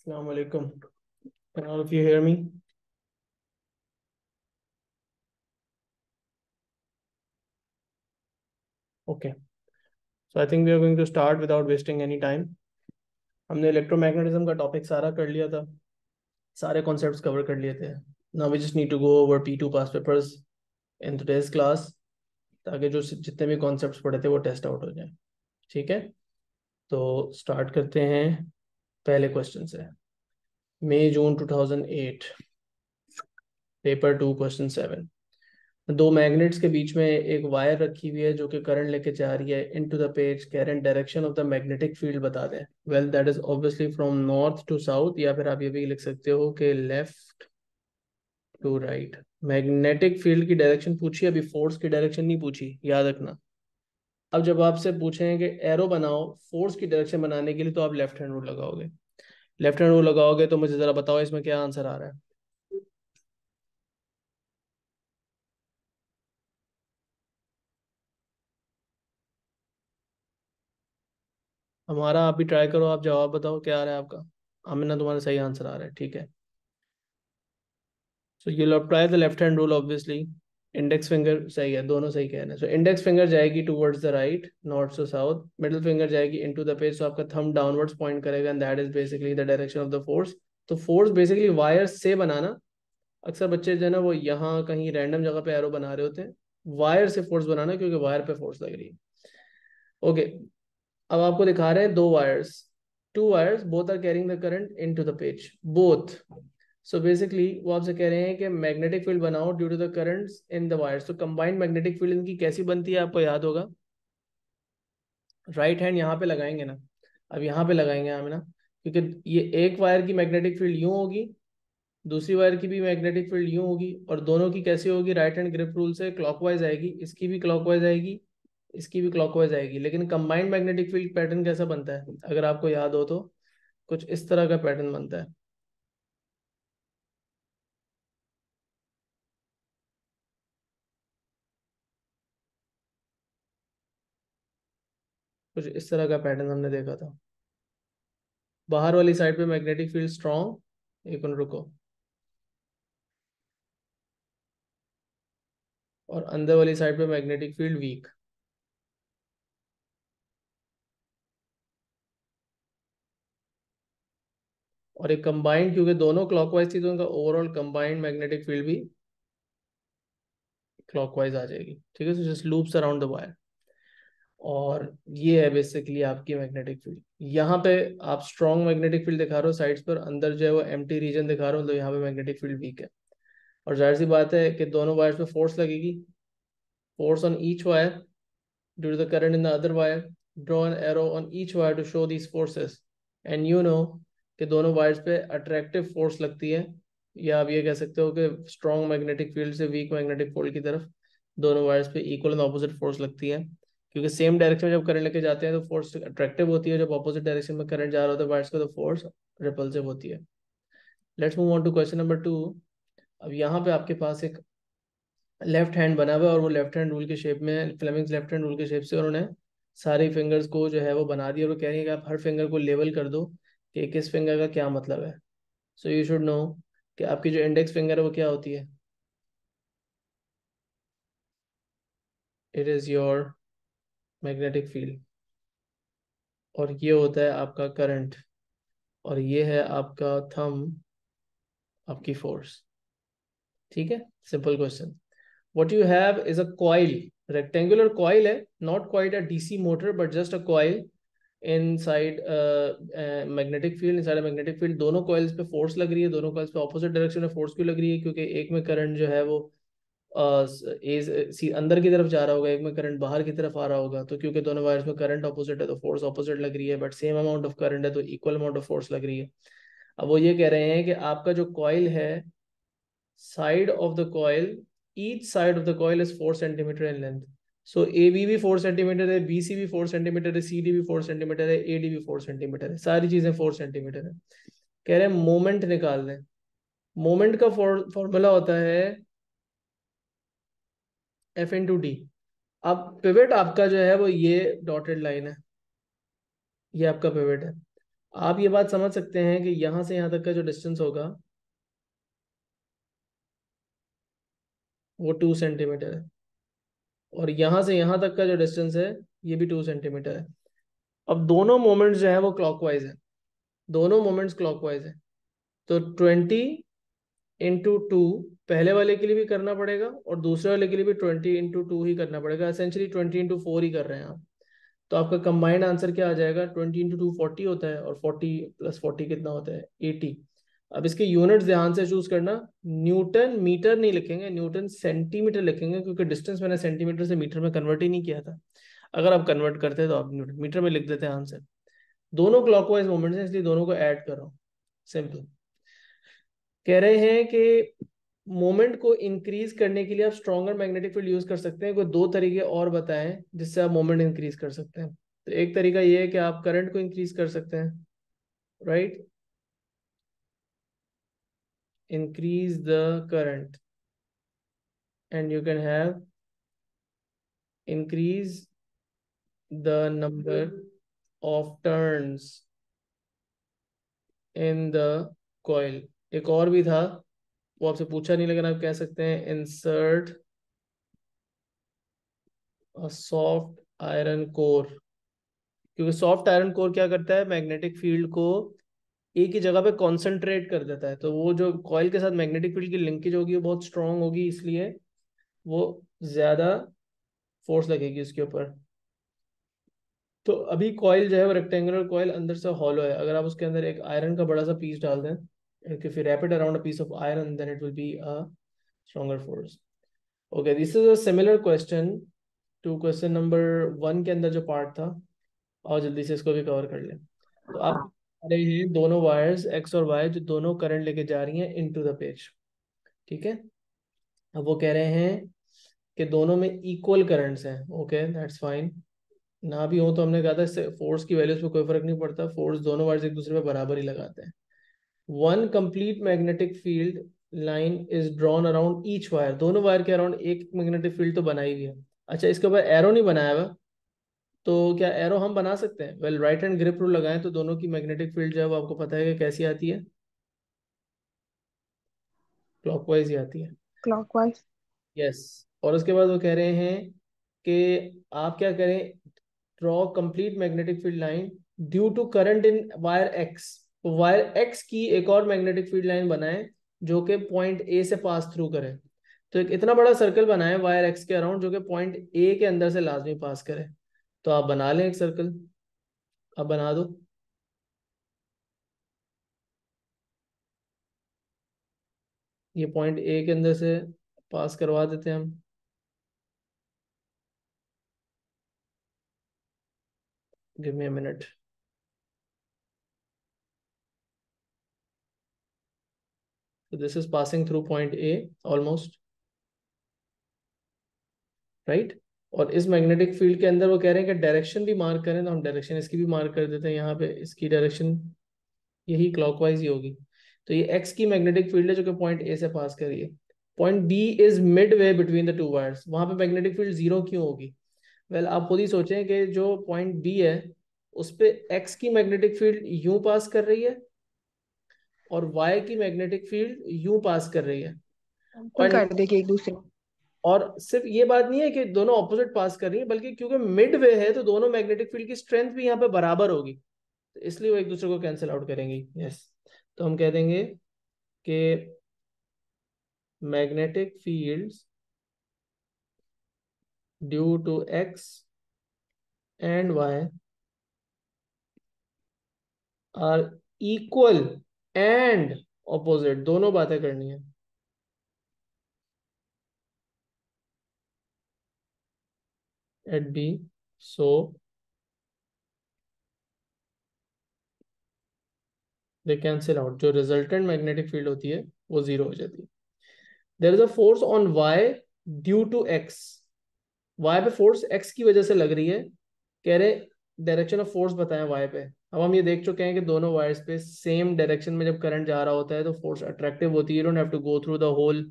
Assalamu alaikum. Can all of you hear me? Okay. So I think we are going to start without wasting any time. हमने electromagnetism का topic सारा कर लिया था सारे concepts cover कर लिए थे now we just need to go over P two past papers in today's class ताकि जो जितने भी कॉन्सेप्ट्स पढ़े थे वो टेस्ट आउट हो जाए ठीक है तो स्टार्ट करते हैं पहले क्वेश्चन से May June 2008 paper two question seven दो मैग्नेट्स के बीच में एक वायर रखी हुई है जो कि करंट लेके जा रही है टू द पेज हैं direction of the magnetic field बता दें well that is obviously from north to south या फिर आप ये भी लिख सकते हो कि left to right magnetic field की डायरेक्शन पूछी अभी फोर्स की डायरेक्शन नहीं पूछी याद रखना अब जब आपसे पूछें कि एरो बनाओ फोर्स की डायरेक्शन बनाने के लिए तो आप लेफ्ट हैंड रूल लगाओगे लेफ्ट हैंड रूल लगाओगे तो मुझे ज़रा बताओ इसमें क्या आंसर आ रहा है हमारा आप भी ट्राई करो आप जवाब बताओ क्या आ रहा है आपका अमिना तुम्हारा सही आंसर आ रहा है ठीक है so you'll try the left hand rule obviously index finger सही है दोनों सही कहना है सो इंडेक्स फिंगर जाएगी towards the right north to south middle finger जाएगी इनटू द पेज सो आपका थंब डाउनवर्ड्स पॉइंट करेगा and that is basically the direction of the force तो फोर्स बेसिकली वायर से बनाना अक्सर बच्चे जो है ना वो यहाँ कहीं रैंडम जगह पे एरो बना रहे होते हैं वायर से फोर्स बनाना क्योंकि वायर पे फोर्स लग रही है ओके okay, अब आपको दिखा रहे हैं दो wires two wires both are carrying the current into the page both so basically वो आपसे कह रहे हैं कि मैग्नेटिक फील्ड बनाओ due to the currents in the wires तो कंबाइंड मैग्नेटिक फील्ड इनकी कैसी बनती है आपको याद होगा राइट हैंड यहाँ पे लगाएंगे ना अब यहाँ पे लगाएंगे हम ना क्योंकि ये एक वायर की मैग्नेटिक फील्ड यूं होगी दूसरी वायर की भी मैग्नेटिक फील्ड यूं होगी और दोनों की कैसी होगी राइट हैंड ग्रिप रूल से क्लॉकवाइज आएगी इसकी भी क्लॉकवाइज आएगी इसकी भी क्लॉकवाइज आएगी लेकिन कंबाइंड मैग्नेटिक फील्ड पैटर्न कैसा बनता है अगर आपको याद हो तो कुछ इस तरह का पैटर्न बनता है कुछ इस तरह का पैटर्न हमने देखा था बाहर वाली साइड पे मैग्नेटिक फील्ड स्ट्रॉन्ग एक मिनट रुको और अंदर वाली साइड पे मैग्नेटिक फील्ड वीक और एक कंबाइंड क्योंकि दोनों क्लॉकवाइज थी तो उनका ओवरऑल कंबाइंड मैग्नेटिक फील्ड भी क्लॉकवाइज आ जाएगी ठीक है so just loops around the wire और ये है बेसिकली आपकी मैग्नेटिक फील्ड यहाँ पे आप स्ट्रॉन्ग मैग्नेटिक फील्ड दिखा रहे हो साइड्स पर अंदर जो है वो एम रीजन दिखा रहे हो तो यहाँ पे मैग्नेटिक फील्ड वीक है और जाहिर सी बात है कि दोनों वायर्स पे फोर्स लगेगी force on each wire due to the current in the other wire draw an arrow on each wire to show these forces and you know कि दोनों वायर्स पे अट्रैक्टिव फोर्स लगती है या आप ये कह सकते हो कि स्ट्रॉन्ग मैग्नेटिक फील्ड से वीक मैग्नेटिक फोल्ड की तरफ दोनों वायर्स पे इक्वल एंड ऑपोजिट फोर्स लगती है क्योंकि सेम डायरेक्शन में जब करंट लेके जाते हैं तो फोर्स अट्रैक्टिव होती है जब अपोजिट डायरेक्शन में करंट जा रहा होता है वायर्स का तो फोर्स रिपल्सिव होती है let's move on to question number two अब यहाँ पे आपके पास एक लेफ्ट हैंड बना हुआ है और वो लेफ्ट हैंड रूल के शेप में फ्लेमिंग्स लेफ्ट हैंड रूल के शेप से उन्होंने सारे फिंगर्स को जो है वो बना दिया और वो कह रही है कि आप हर फिंगर को लेवल कर दो कि किस फिंगर का क्या मतलब है सो यू शुड नो कि आपकी जो इंडेक्स फिंगर है वो क्या होती है it is your magnetic field और ये होता है आपका करंट और ये है आपका थम आपकी फोर्स ठीक है simple question what you have is a coil rectangular coil है not quite a DC motor but just a coil inside magnetic field inside magnetic field दोनों कॉइल्स पे फोर्स लग रही है दोनों कॉइल्स पे ऑपोजिट डायरेक्शन में force क्यों लग रही है क्योंकि एक में करंट जो है वो ए अंदर की तरफ जा रहा होगा एक में करंट बाहर की तरफ आ रहा होगा तो क्योंकि दोनों वायर्स में करंट ऑपोजिट है तो फोर्स ऑपोजिट लग रही है but same amount of current है तो इक्वल अमाउंट ऑफ फोर्स लग रही है अब वो ये कह रहे हैं कि आपका जो कॉयल है side of the coil each side of the coil is four centimetre in length so A B भी फोर सेंटीमीटर है बी सी भी फोर सेंटीमीटर है सी डी भी फोर सेंटीमीटर है ए डी भी फोर सेंटीमीटर है सारी चीजें फोर सेंटीमीटर है कह रहे हैं मोमेंट निकाल दें मोमेंट का फॉर्मूला होता है एफ इन टू डी अब पिवट आपका जो है वो ये डॉटेड लाइन है ये आपका पिवट है आप ये बात समझ सकते हैं कि यहां से यहां तक का जो डिस्टेंस होगा वो टू सेंटीमीटर है और यहां से यहां तक का जो डिस्टेंस है ये भी टू सेंटीमीटर है अब दोनों मोमेंट्स जो है वो क्लॉकवाइज है दोनों मोमेंट्स क्लॉकवाइज है तो ट्वेंटी इंटू टू पहले वाले के लिए भी करना पड़ेगा और दूसरे वाले के लिए भी ट्वेंटी इंटू टू ही करना पड़ेगा एसेंशली ट्वेंटी इंटू फोर ही कर रहे हैं आप तो आपका कंबाइंड आंसर क्या आ जाएगा ट्वेंटी इंटू टू फोर्टी होता है और फोर्टी प्लस फोर्टी कितना होता है एटी अब इसके यूनिट ध्यान से चूज करना न्यूटन मीटर नहीं लिखेंगे न्यूटन सेंटीमीटर लिखेंगे क्योंकि डिस्टेंस मैंने सेंटीमीटर से मीटर में कन्वर्ट ही नहीं किया था अगर आप कन्वर्ट करते तो आप न्यूटन मीटर में लिख देते हैं आंसर दोनों क्लॉकवाइज मोमेंट्स हैं इसलिए दोनों को ऐड करो सिंपल कह रहे हैं कि मोमेंट को इंक्रीज करने के लिए आप स्ट्रॉगर मैग्नेटिक फील्ड यूज कर सकते हैं कोई दो तरीके और बताएं जिससे आप मोमेंट इंक्रीज कर सकते हैं तो एक तरीका ये है कि आप करंट को इंक्रीज कर सकते हैं right increase the current and you can have increase the number of turns in the coil एक और भी था वो आपसे पूछा नहीं लेकिन आप कह सकते हैं इंसर्ट सॉफ्ट आयरन कोर क्योंकि सॉफ्ट आयरन कोर क्या करता है मैग्नेटिक फील्ड को एक ही जगह पे कॉन्सेंट्रेट कर देता है तो वो जो कॉयल के साथ मैग्नेटिक फील्ड की लिंकेज होगी वो बहुत स्ट्रांग होगी इसलिए वो ज्यादा फोर्स लगेगी उसके ऊपर तो अभी कॉयल जो है वो रेक्टेंगुलर कॉयल अंदर से हॉलो है अगर आप उसके अंदर एक आयरन का बड़ा सा पीस डाल दें if you wrap it around a piece of iron, then it will be a stronger force. Okay, this is a similar question to question number one के अंदर जो part था और जल्दी से इसको भी cover कर लें तो आप अरे हाँ। ये दोनों वायर्स एक्स और वाई जो दोनों करंट लेके जा रही हैं इनटू द पेज ठीक है अब वो कह रहे हैं कि दोनों में इक्वल करंट्स हैं ओके दैट्स फाइन ना भी हो तो हमने कहा था इससे फोर्स की वैल्यूज पे कोई फर्क नहीं पड़ता फोर्स दोनों वायर्स एक दूसरे पे बराबर ही लगाते हैं one complete magnetic field line is drawn around each wire दोनों वायर के अराउंड एक मैग्नेटिक फील्ड तो बनाई हुई है अच्छा इसके ऊपर एरो नहीं बनाया हुआ तो क्या एरो हम बना सकते हैं well right hand grip rule लगाएं तो दोनों की मैग्नेटिक फील्ड जो है वो आपको पता है कि कैसी आती है क्लॉकवाइज ही आती है क्लॉकवाइज यस और उसके बाद वो कह रहे हैं कि आप क्या करें draw complete magnetic field line due to current in wire X wire X की एक और मैग्नेटिक फील्ड लाइन बनाए जो कि पॉइंट ए से पास थ्रू करे तो एक इतना बड़ा सर्कल बनाए वायर एक्स के अराउंड जो कि पॉइंट ए के अंदर से लाजमी पास करे तो आप बना लें एक सर्कल आप बना दो ये पॉइंट ए के अंदर से पास करवा देते हैं हम give me a minute this is passing through point A almost right right? और इस मैग्नेटिक फील्ड के अंदर वो कह रहे हैं कि डायरेक्शन भी मार्क करें तो हम डायरेक्शन इसकी भी मार्क कर देते हैं यहाँ पे इसकी डायरेक्शन यही क्लॉकवाइज ही होगी तो ये एक्स की मैग्नेटिक फील्ड है जो कि पॉइंट ए से पास करिए point B is midway between the two wires वहां पे मैग्नेटिक फील्ड जीरो क्यों होगी वेल well, आप खुद ही सोचें कि जो पॉइंट बी है उस पर एक्स की मैग्नेटिक फील्ड यू पास कर रही है और वाई की मैग्नेटिक फील्ड यू पास कर रही है तो एक दूसरे और सिर्फ ये बात नहीं है कि दोनों ऑपोजिट पास कर रही है बल्कि क्योंकि मिड वे है तो दोनों मैग्नेटिक फील्ड की स्ट्रेंथ भी यहाँ पे बराबर होगी तो इसलिए वो एक दूसरे को कैंसिल आउट करेंगी यस तो हम कह देंगे कि magnetic fields due to X and Y are equal and opposite दोनों बातें करनी है at B so they cancel out जो रिजल्टेंट मैग्नेटिक फील्ड होती है वो जीरो हो जाती है there is a force on Y due to X Y पे फोर्स एक्स की वजह से लग रही है कह रहे डायरेक्शन ऑफ फोर्स बताया वाई पे अब हम ये देख चुके हैं कि दोनों वायर्स पे सेम डायरेक्शन में जब करंट जा रहा होता है तो फोर्स अट्रैक्टिव होती है you don't have to go through the whole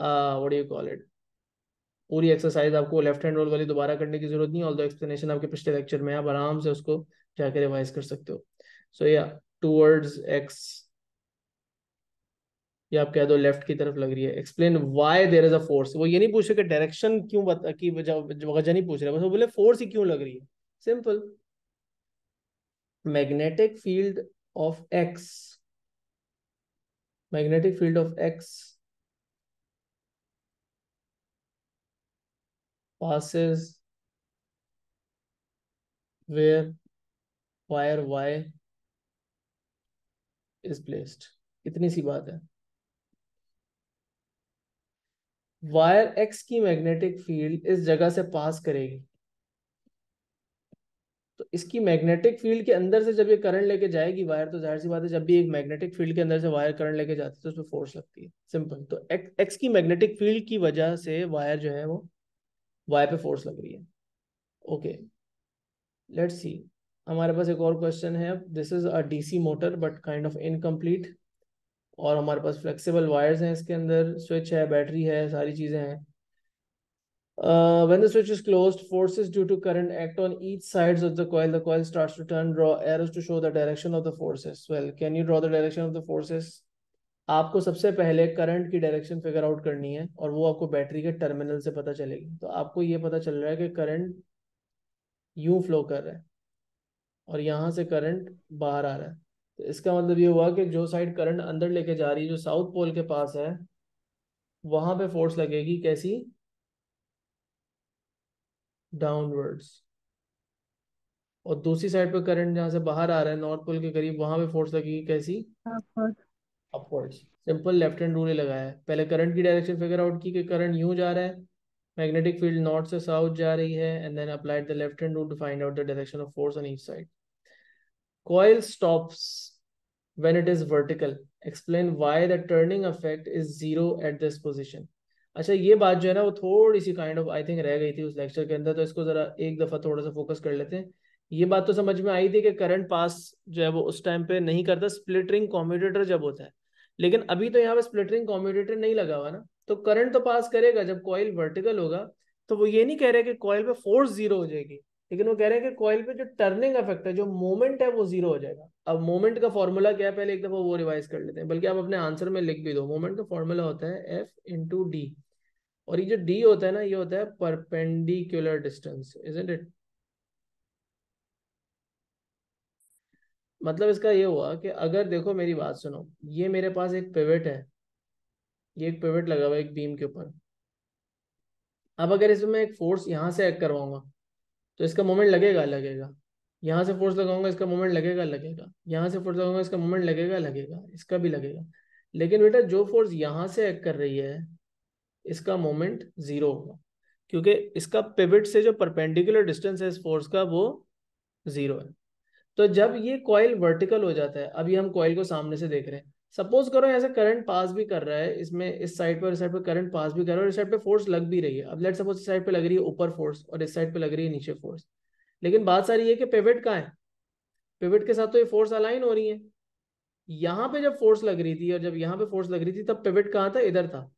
what do you call it पूरी एक्सरसाइज आपको लेफ्ट हैंड रोल वाली दोबारा करने की जरूरत नहीं ऑल द एक्सप्लेनेशन आपके पिछले लेक्चर में आप आराम से उसको जाके रिवाइज कर सकते हो सो या टूवर्ड्स एक्स या आप कह दो लेफ्ट की तरफ लग रही है explain why there is a force वो ये नहीं पूछ रहे कि डायरेक्शन क्यों बता की वजह नहीं पूछ रहे बस वो बोले फोर्स ही क्यों लग रही है simple magnetic field of X magnetic field of X passes where wire y is placed इतनी सी बात है वायर एक्स की मैग्नेटिक फील्ड इस जगह से पास करेगी तो इसकी मैग्नेटिक फील्ड के अंदर से जब ये करंट लेके जाएगी वायर तो जाहिर सी बात है जब भी एक मैग्नेटिक फील्ड के अंदर से वायर करंट लेके जाती है तो उसमें फोर्स लगती है सिंपल तो एक्स एक्स की मैग्नेटिक फील्ड की वजह से वायर जो है वो वायर पे फोर्स लग रही है ओके लेट सी हमारे पास एक और क्वेश्चन है this is a DC motor but kind of incomplete और हमारे पास फ्लेक्सिबल वायर्स हैं इसके अंदर स्विच है बैटरी है सारी चीज़ें हैं Uh, when the switch is closed, forces due to current act on each sides of the coil. The coil starts to turn. Draw arrows to show the direction of the forces. Well, can you draw the direction of the forces? आपको सबसे पहले current की direction figure out करनी है और वो आपको battery के टर्मिनल से पता चलेगी तो आपको ये पता चल रहा है कि करंट यूं फ्लो कर रहा है और यहाँ से करंट बाहर आ रहा है तो इसका मतलब ये हुआ कि जो साइड करंट अंदर लेके जा रही है जो साउथ पोल के पास है वहाँ पे फोर्स लगेगी कैसी डाउनवर्ड्स और दूसरी साइड पे करंट जहां से बाहर आ रहा है नॉर्थ पोल के करीब वहां पे फोर्स लगेगी कैसी upwards simple left hand rule लगाया है पहले करंट की डायरेक्शन फिगर आउट की कि करंट यूं जा रहा है मैग्नेटिक फील्ड नॉर्थ से साउथ जा रही है and then applied the left hand rule to find out the direction of force on each side coil stops when it is vertical explain why the turning effect is zero at this position अच्छा ये बात जो है ना वो थोड़ी सी kind of I think रह गई थी उस लेक्चर के अंदर तो इसको जरा एक दफा थोड़ा सा फोकस कर लेते हैं ये बात तो समझ में आई थी कि करंट पास जो है वो उस टाइम पे नहीं करता स्प्लिटरिंग कॉम्यूटेटर जब होता है लेकिन अभी तो यहाँ पे स्प्लिटरिंग कॉम्यूटेटर नहीं लगा हुआ ना तो करंट तो पास करेगा जब कॉयल वर्टिकल होगा तो वो ये नहीं कह रहे कि कॉयल पे फोर्स जीरो हो जाएगी लेकिन वो कह रहे हैं कि कॉयल पे जो टर्निंग इफेक्ट है जो मोमेंट है वो जीरो हो जाएगा अब मोमेंट का फॉर्मूला क्या है पहले एक दफा वो रिवाइज कर लेते हैं बल्कि आप अपने आंसर में लिख भी दो मोमेंट का फॉर्मूला होता है एफ इंटू डी और ये जो डी होता है ना ये होता है परपेंडिकुलर डिस्टेंस इजेंट इट मतलब इसका ये हुआ कि अगर देखो मेरी बात सुनो ये मेरे पास एक पिवट है ये एक पिवट लगा हुआ है एक बीम के ऊपर अब अगर इसमें एक फोर्स यहाँ से एक्ट करवाऊंगा तो इसका मोमेंट लगेगा लगेगा यहाँ से फोर्स लगाऊंगा इसका मोमेंट लगेगा लगेगा यहाँ से फोर्स लगाऊंगा इसका मोमेंट लगेगा लगेगा इसका भी लगेगा लेकिन बेटा जो फोर्स यहाँ से एक्ट कर रही है इसका मोमेंट जीरो होगा क्योंकि इसका पिवट से जो परपेंडिकुलर डिस्टेंस है इस फोर्स का वो जीरो है तो जब ये कॉयल वर्टिकल हो जाता है अभी हम कॉयल को सामने से देख रहे हैं सपोज करो ऐसे करंट पास भी कर रहा है इसमें इस साइड पर इस साइड पर करंट पास भी कर रहा है और इस साइड पे फोर्स लग भी रही है अब लेट सपोज इस साइड पे लग रही है ऊपर फोर्स और इस साइड पे लग रही है नीचे फोर्स लेकिन बात सारी है कि पेविट कहाँ है पेविट के साथ तो ये फोर्स अलाइन हो रही है यहाँ पे जब फोर्स लग रही थी और जब यहाँ पे फोर्स लग रही थी तब पेविट कहाँ था इधर था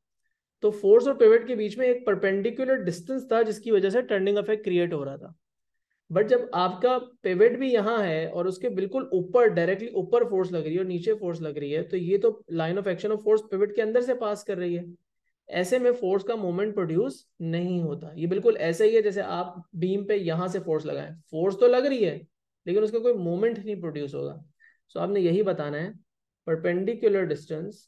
तो फोर्स और पिवट के बीच में एक परपेंडिकुलर डिस्टेंस था जिसकी वजह से टर्निंग अफेक्ट क्रिएट हो रहा था बट जब आपका पिवट भी यहाँ है और उसके बिल्कुल ऊपर डायरेक्टली ऊपर फोर्स लग रही है और नीचे फोर्स लग रही है तो ये तो line of action of force pivot के अंदर से पास कर रही है ऐसे में फोर्स का मोमेंट प्रोड्यूस नहीं होता ये बिल्कुल ऐसे ही है जैसे आप बीम पे यहाँ से फोर्स लगाएं फोर्स तो लग रही है लेकिन उसका कोई मोमेंट नहीं प्रोड्यूस होगा सो so आपने यही बताना है perpendicular distance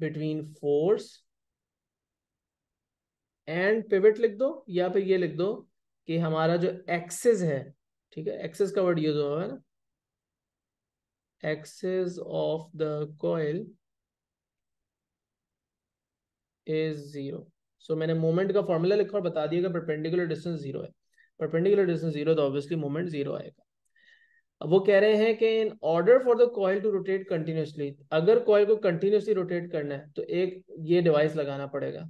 between force and pivot लिख दो या फिर ये लिख दो कि हमारा जो एक्सेस है ठीक है एक्सेस का वर्ड यूज होगा है ना axis of the coil is zero so मैंने मोमेंट का फॉर्मूला लिखा और बता दिया कि परपेंडिकुलर डिस्टेंस जीरो है परपेंडिकुलर डिस्टेंस जीरो तो ऑब्वियसली मोमेंट जीरो आएगा वो कह रहे हैं कि in order for the coil to rotate continuously अगर कॉयल को कंटिन्यूसली रोटेट करना है तो एक ये डिवाइस लगाना पड़ेगा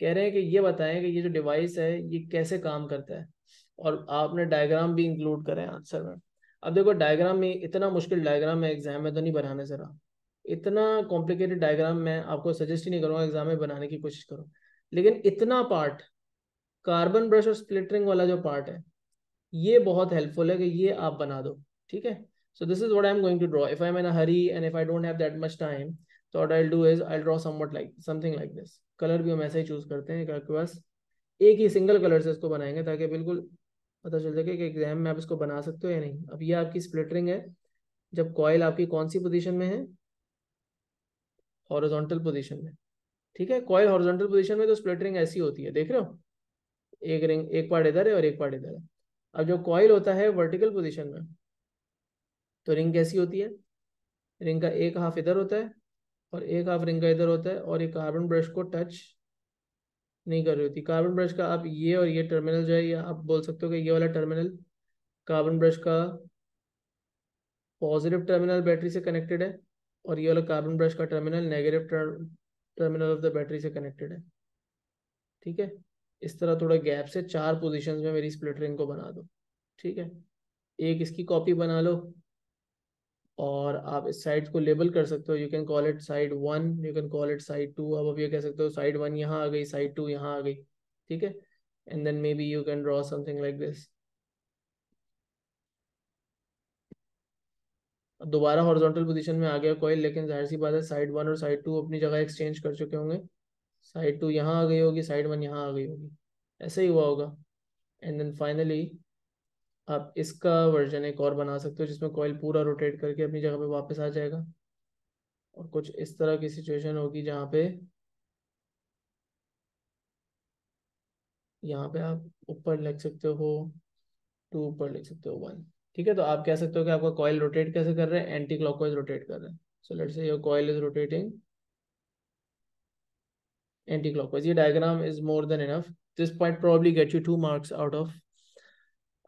कह रहे हैं कि ये बताएं कि ये जो डिवाइस है ये कैसे काम करता है और आपने डायग्राम भी इंक्लूड करें आंसर में अब देखो डायग्राम में इतना मुश्किल डायग्राम है एग्जाम में तो नहीं बनाने जरा इतना कॉम्प्लिकेटेड डायग्राम मैं आपको सजेस्ट ही नहीं करूँगा एग्जाम में बनाने की कोशिश करो लेकिन इतना पार्ट कार्बन ब्रश और स्प्लिटरिंग वाला जो पार्ट है ये बहुत हेल्पफुल है कि ये आप बना दो ठीक है so this is what i'm going to draw if i'm in a hurry and if i don't have that much time so what i'll do is i'll draw somewhat like something like this colour भी हम ऐसा ही choose करते हैं क्योंकि बस एक ही single colour से इसको बनाएंगे ताकि बिल्कुल पता चल सके कि एग्जाम में आप इसको बना सकते हो या नहीं अब ये आपकी स्प्लिटरिंग है जब कॉयल आपकी कौन सी पोजिशन में है हॉरिजॉन्टल पोजिशन में ठीक है कॉयल हॉरिजॉन्टल पोजिशन में तो स्प्लिटरिंग ऐसी होती है देख रहे हो एक रिंग एक पार्ट इधर है और एक पार्ट इधर है अब जो कॉयल होता है वर्टिकल पोजिशन में तो रिंग कैसी होती है रिंग का एक हाफ इधर होता है और एक हाफ रिंग का इधर होता है और ये कार्बन ब्रश को टच नहीं कर रही होती कार्बन ब्रश का आप ये और ये टर्मिनल जो है आप बोल सकते हो कि ये वाला टर्मिनल कार्बन ब्रश का पॉजिटिव टर्मिनल बैटरी से कनेक्टेड है और ये वाला कार्बन ब्रश का terminal negative terminal of the battery से कनेक्टेड है ठीक है इस तरह थोड़ा गैप से चार पोजिशन में मेरी स्प्लिट रिंग को बना दो ठीक है एक इसकी कॉपी बना लो और आप इस साइड को लेबल कर सकते हो you can call it side one you can call it side two अब आप ये कह सकते हो साइड वन यहाँ आ गई साइड टू यहाँ आ गई ठीक है and then maybe you can draw something like this दोबारा हॉरिजॉन्टल पोजीशन में आ गया कोयल लेकिन जाहिर सी बात है साइड वन और साइड टू अपनी जगह एक्सचेंज कर चुके होंगे साइड टू यहाँ आ गई होगी साइड वन यहाँ आ गई होगी ऐसा ही हुआ होगा एंड देन फाइनली आप इसका वर्जन एक और बना सकते हो जिसमें कॉयल पूरा रोटेट करके अपनी जगह पे वापस आ जाएगा और कुछ इस तरह की सिचुएशन होगी जहाँ पे यहाँ पे आप ऊपर लिख सकते हो टू ऊपर लिख सकते हो वन ठीक है तो आप कह सकते हो कि आपका कॉयल रोटेट कैसे कर रहे हैं एंटी क्लॉकवाइज रोटेट कर रहे हैं so let's say your coil is rotating anti clockwise ये diagram is more than enough this point probably get you two marks out of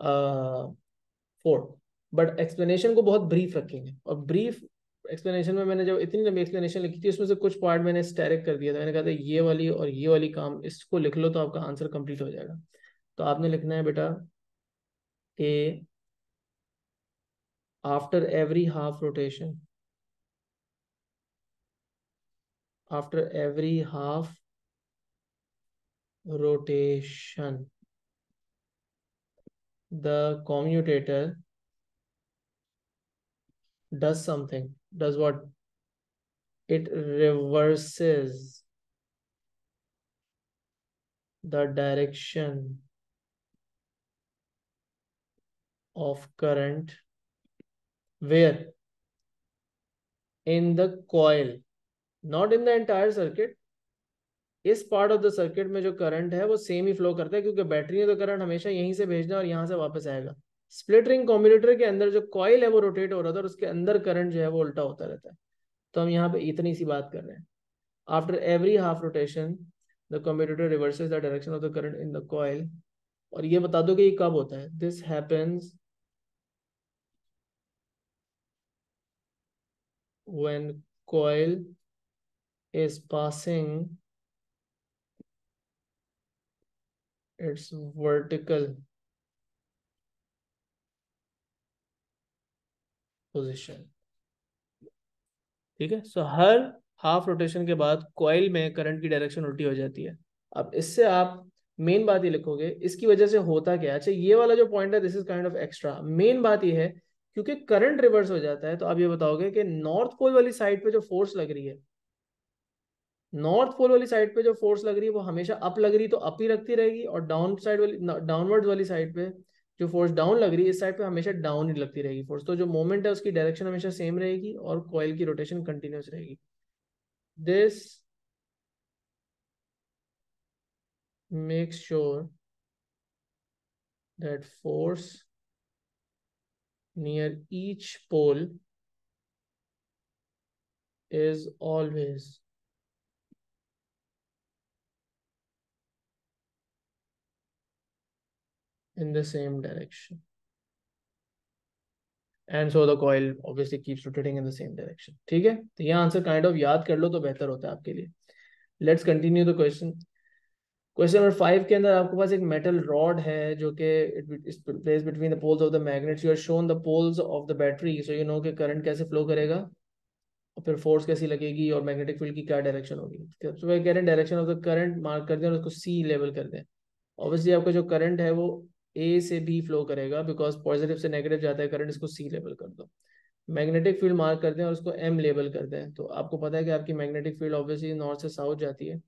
four but explanation को बहुत ब्रीफ रखेंगे और ब्रीफ एक्सप्लेनेशन में मैंने जब इतनी लंबी एक्सप्लेनेशन लिखी थी उसमें से कुछ पॉइंट मैंने स्टेरिक कर दिया था मैंने कहा था ये वाली और ये वाली काम इसको लिख लो तो आपका आंसर कंप्लीट हो जाएगा तो आपने लिखना है बेटा के after every half rotation after every half rotation the commutator does something, does what? It reverses the direction of current where in the coil not in the entire circuit इस part of the circuit में जो current है वो same ही flow करता है क्योंकि battery ने तो करंट हमेशा यहीं से भेजना है और यहाँ से वापस आएगा स्प्लिट रिंग कॉम्बिनेटर के अंदर जो कॉयल है वो रोटेट हो रहा था और उसके अंदर करंट जो है वो उल्टा होता रहता है तो हम यहाँ पे इतनी सी बात कर रहे हैं after every half rotation the commutator reverse the direction of the current in the coil और ये बता दो कि ये कब होता है this happens when coil is passing it's vertical position ठीक है सो so, हर हाफ रोटेशन के बाद कॉइल में करंट की डायरेक्शन उल्टी हो जाती है अब इससे आप मेन बात ये लिखोगे इसकी वजह से होता क्या अच्छा ये वाला जो पॉइंट है this is kind of extra main बात ये है क्योंकि करंट रिवर्स हो जाता है तो आप ये बताओगे कि नॉर्थ पोल वाली साइड पे जो फोर्स लग रही है नॉर्थ पोल वाली साइड पे जो फोर्स लग रही है वो हमेशा अप लग रही तो अप ही रखती रहेगी और डाउन साइड वाली डाउनवर्ड वाली साइड पे जो फोर्स डाउन लग रही है इस साइड पे हमेशा डाउन ही लगती रहेगी फोर्स तो जो मोमेंट है उसकी डायरेक्शन हमेशा सेम रहेगी और कॉयल की रोटेशन कंटिन्यूस रहेगी this make sure that force near each pole is always in the same direction. And so the coil obviously keeps rotating in the same direction. ठीक है तो ये आंसर काइंड ऑफ याद कर लो तो बेहतर होता है आपके लिए let's continue the question question number five के अंदर आपके पास एक मेटल रॉड है जो कि it place between the poles of the magnets you are shown the poles of the battery so you know के करंट कैसे फ्लो करेगा और फिर फोर्स कैसी लगेगी और मैग्नेटिक फील्ड की क्या डायरेक्शन होगी तो वह कह रहे हैं direction of the current mark कर दें और उसको सी लेवल कर दें ऑब्वियसली आपका जो करंट है वो ए से बी फ्लो करेगा बिकॉज पॉजिटिव से नेगेटिव जाता है करंट इसको सी लेवल कर दो मैग्नेटिक फील्ड मार्क कर दें और उसको एम लेबल कर दें तो आपको पता है कि आपकी मैग्नेटिक फील्ड ऑब्वियसली नॉर्थ से साउथ जाती है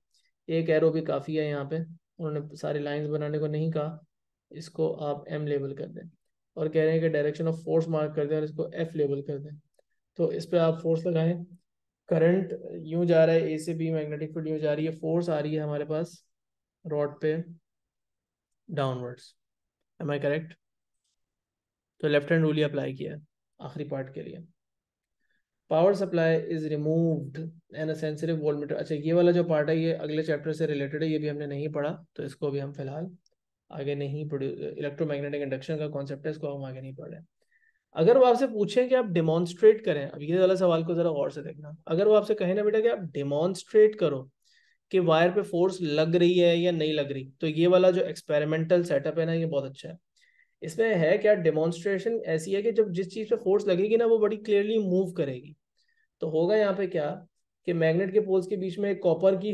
एक एरो भी काफ़ी है यहाँ पे उन्होंने सारी लाइंस बनाने को नहीं कहा इसको आप एम लेबल कर दें और कह रहे हैं कि डायरेक्शन ऑफ फोर्स मार्क कर दें और इसको एफ लेबल कर दें तो इस पर आप फोर्स लगाएं करंट यूं जा रहा है ए से बी मैग्नेटिक फील्ड यूं जा रही है फोर्स आ रही है हमारे पास रॉड पे डाउनवर्ड्स एम आई करेक्ट तो लेफ्ट हैंड रूल ही अप्लाई किया आखिरी पार्ट के लिए power supply is removed and sensitive voltmeter अच्छा ये वाला जो पार्ट है ये अगले चैप्टर से रिलेटेड है ये भी हमने नहीं पढ़ा तो इसको भी हम फिलहाल आगे नहीं इलेक्ट्रोमैग्नेटिक इंडक्शन का कॉन्सेप्ट है इसको हम आगे नहीं पढ़ रहे अगर वो आपसे पूछें कि आप डिमॉन्स्ट्रेट करें अब ये वाला सवाल को जरा और से देखना अगर वो आपसे कहें ना बेटा कि आप डिमॉन्स्ट्रेट करो कि वायर पे फोर्स लग रही है या नहीं लग रही तो ये वाला जो एक्सपेरिमेंटल सेटअप है ना ये बहुत अच्छा है इसमें है क्या डेमोन्स्ट्रेशन ऐसी है कि जब जिस चीज़ पे फोर्स लगेगी ना वो बड़ी क्लियरली मूव करेगी तो होगा यहाँ पे क्या कि मैग्नेट के पोल्स के बीच में एक कॉपर की